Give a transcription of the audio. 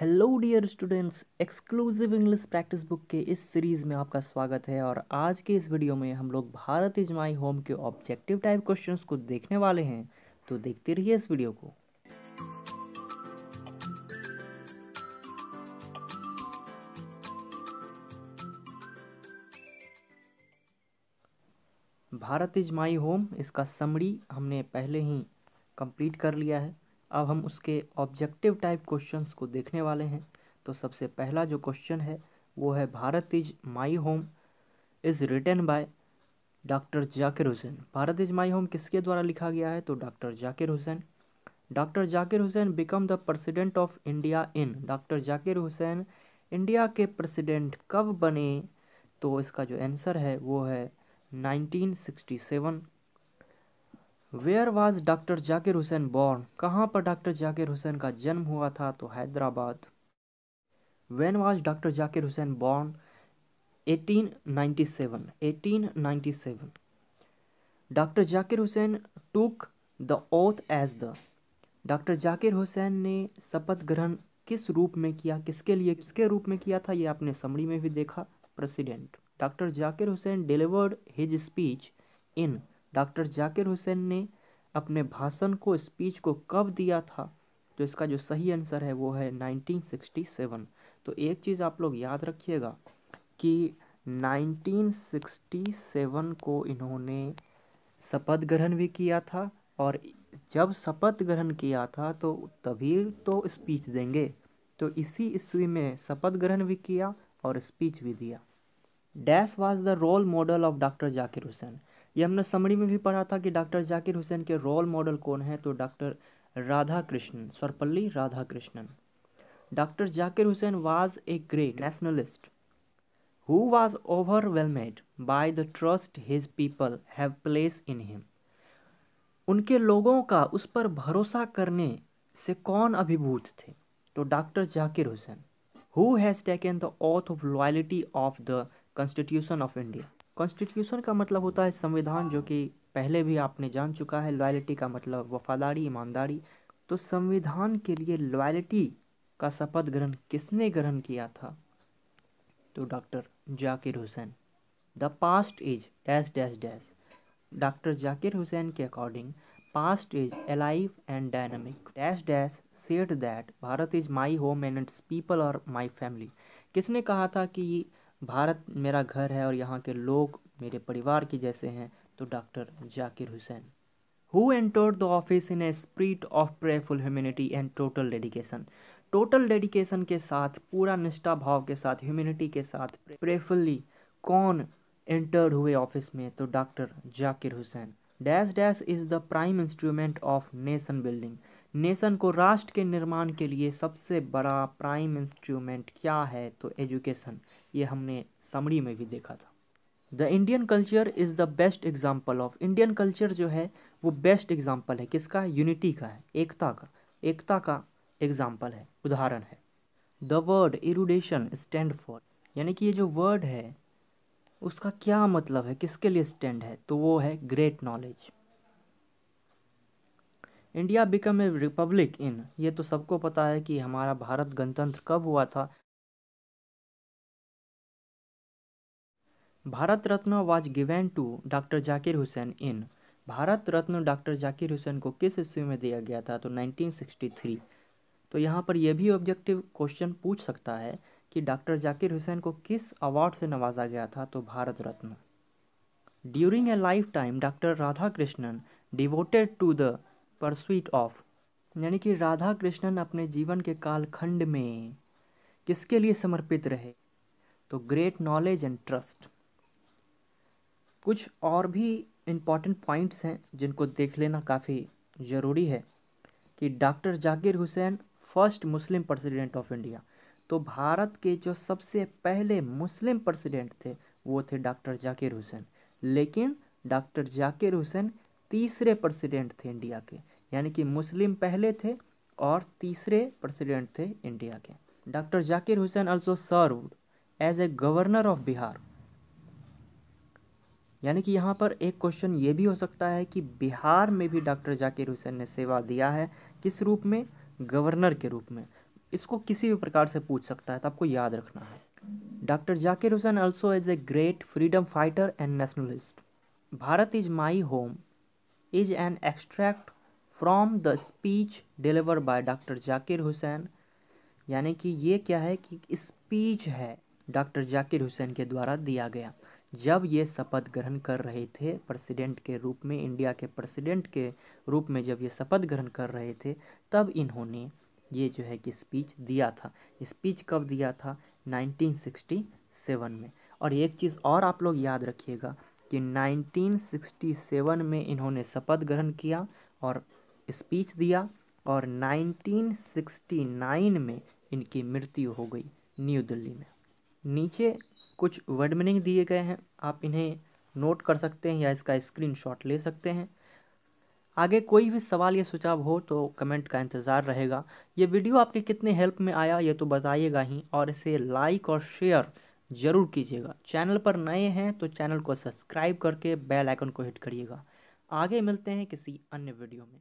hello dear students exclusive English practice book के इस series में आपका स्वागत है और आज के इस वीडियो में हम लोग भारत इज माई होम के ऑब्जेक्टिव टाइप क्वेश्चंस को देखने वाले हैं तो देखते रहिए इस वीडियो को भारत इज माई होम इसका समरी हमने पहले ही कंप्लीट कर लिया है अब हम उसके ऑब्जेक्टिव टाइप क्वेश्चंस को देखने वाले हैं तो सबसे पहला जो क्वेश्चन है वो है Bharat is my home is written by doctor Zakir Hussain Bharat is my home किसके द्वारा लिखा गया है तो doctor Zakir Hussain doctor Zakir Hussain become the president of India in doctor Zakir Hussain India के प्रेसिडेंट कब बने तो इसका जो आंसर है वो है 1967 where was doctor Zakir Hussain born कहाँ पर डॉक्टर जाकिर हुसैन का जन्म हुआ था तो Hyderabad when was doctor Zakir Hussain born 1897 1897 doctor Zakir Hussain took the oath as the doctor Zakir Hussain ने शपथ ग्रहण किस रूप में किया किसके लिए किसके रूप में किया था ये आपने समरी में भी देखा president doctor Zakir Hussain delivered his speech in doctor Zakir Hussain ने अपने भाषण को स्पीच को कब दिया था तो इसका जो सही आंसर है वो है 1967 तो एक चीज़ आप लोग याद रखिएगा कि 1967 को इन्होंने शपथ ग्रहण भी किया था और जब शपथ ग्रहण किया था तो तभी तो स्पीच देंगे तो इसी ईस्वी में शपथ ग्रहण भी किया और स्पीच भी दिया dash was the role model of doctor Zakir Hussain ये हमने समरी में भी पढ़ा था कि डॉक्टर जाकिर हुसैन के रोल मॉडल कौन है तो doctor Radha Krishnan Sarvepalli Radha Krishnan doctor Zakir Hussain was a great nationalist who was overwhelmed by the trust his people have place in him उनके लोगों का उस पर भरोसा करने से कौन अभिभूत थे तो doctor Zakir Hussain who has taken the oath of loyalty of the constitution of India constitution का मतलब होता है संविधान जो कि पहले भी आपने जान चुका है लॉयलिटी का मतलब वफादारी ईमानदारी तो संविधान के लिए लॉयलिटी का शपथ ग्रहण किसने ग्रहण किया था तो doctor Zakir Hussain the past is dash dash dash doctor Zakir Hussain के according past is alive and dynamic dash dash set that Bharat is my home and its people और माई फैमिली किसने कहा था कि भारत मेरा घर है और यहाँ के लोग मेरे परिवार के जैसे हैं तो doctor Zakir Hussain who entered the office in a spirit of prayerful humanity and total dedication total dedication के साथ पूरा निष्ठा भाव के साथ ह्यूमिनिटी के साथ प्रेयरफुली कौन एंटर्ड हुए ऑफिस में तो doctor Zakir Hussain dash dash is the prime instrument of nation building nation को राष्ट्र के निर्माण के लिए सबसे बड़ा प्राइम इंस्ट्रूमेंट क्या है तो एजुकेशन ये हमने समरी में भी देखा था the Indian culture is the best example of Indian culture जो है वो बेस्ट एग्जाम्पल है किसका यूनिटी का है एकता का एकता का एग्जाम्पल है उदाहरण है the word erudition stand for यानी कि ये जो वर्ड है उसका क्या मतलब है किसके लिए स्टैंड है तो वो है great knowledge India become a republic in ये तो सबको पता है कि हमारा भारत गणतंत्र कब हुआ था Bharat Ratna was given to doctor Zakir Hussain in Bharat Ratna doctor Zakir Hussain को किस ईस्वी में दिया गया था तो 1963 तो यहाँ पर यह भी ऑब्जेक्टिव क्वेश्चन पूछ सकता है कि डॉक्टर जाकिर हुसैन को किस अवार्ड से नवाजा गया था तो Bharat Ratna during a life time doctor Radha Krishnan devoted to the pursuit of यानी कि राधा कृष्णन अपने जीवन के कालखंड में किसके लिए समर्पित रहे तो ग्रेट नॉलेज एंड ट्रस्ट कुछ और भी इम्पॉर्टेंट पॉइंट्स हैं जिनको देख लेना काफ़ी ज़रूरी है कि doctor Zakir Hussain first Muslim president of India तो भारत के जो सबसे पहले मुस्लिम प्रेसिडेंट थे वो थे डॉक्टर जाकिर हुसैन लेकिन डॉक्टर जाकिर हुसैन तीसरे प्रेसिडेंट थे इंडिया के यानी कि मुस्लिम पहले थे और तीसरे प्रेसिडेंट थे इंडिया के doctor Zakir Hussain also serve as a governor of Bihar यानी कि यहाँ पर एक क्वेश्चन ये भी हो सकता है कि बिहार में भी डॉक्टर जाकिर हुसैन ने सेवा दिया है किस रूप में गवर्नर के रूप में इसको किसी भी प्रकार से पूछ सकता है तो आपको याद रखना है doctor Zakir Hussain also as a great freedom fighter and nationalist Bharat is my home is an extract from the speech deliver by doctor Zakir Hussain यानी कि ये क्या है कि स्पीच है डॉक्टर जाकिर हुसैन के द्वारा दिया गया जब ये शपथ ग्रहण कर रहे थे प्रेसिडेंट के रूप में इंडिया के प्रेसिडेंट के रूप में जब ये शपथ ग्रहण कर रहे थे तब इन्होंने ये जो है कि स्पीच दिया था स्पीच कब दिया था 1967 में और एक चीज़ और आप लोग याद रखिएगा कि 1967 में इन्होंने शपथ ग्रहण किया और स्पीच दिया और 1969 में इनकी मृत्यु हो गई न्यू दिल्ली में नीचे कुछ वर्ड मीनिंग दिए गए हैं आप इन्हें नोट कर सकते हैं या इसका स्क्रीनशॉट ले सकते हैं आगे कोई भी सवाल या सुझाव हो तो कमेंट का इंतज़ार रहेगा ये वीडियो आपके कितने हेल्प में आया ये तो बताइएगा ही और इसे लाइक और शेयर ज़रूर कीजिएगा चैनल पर नए हैं तो चैनल को सब्सक्राइब करके बेल आइकन को हिट करिएगा आगे मिलते हैं किसी अन्य वीडियो में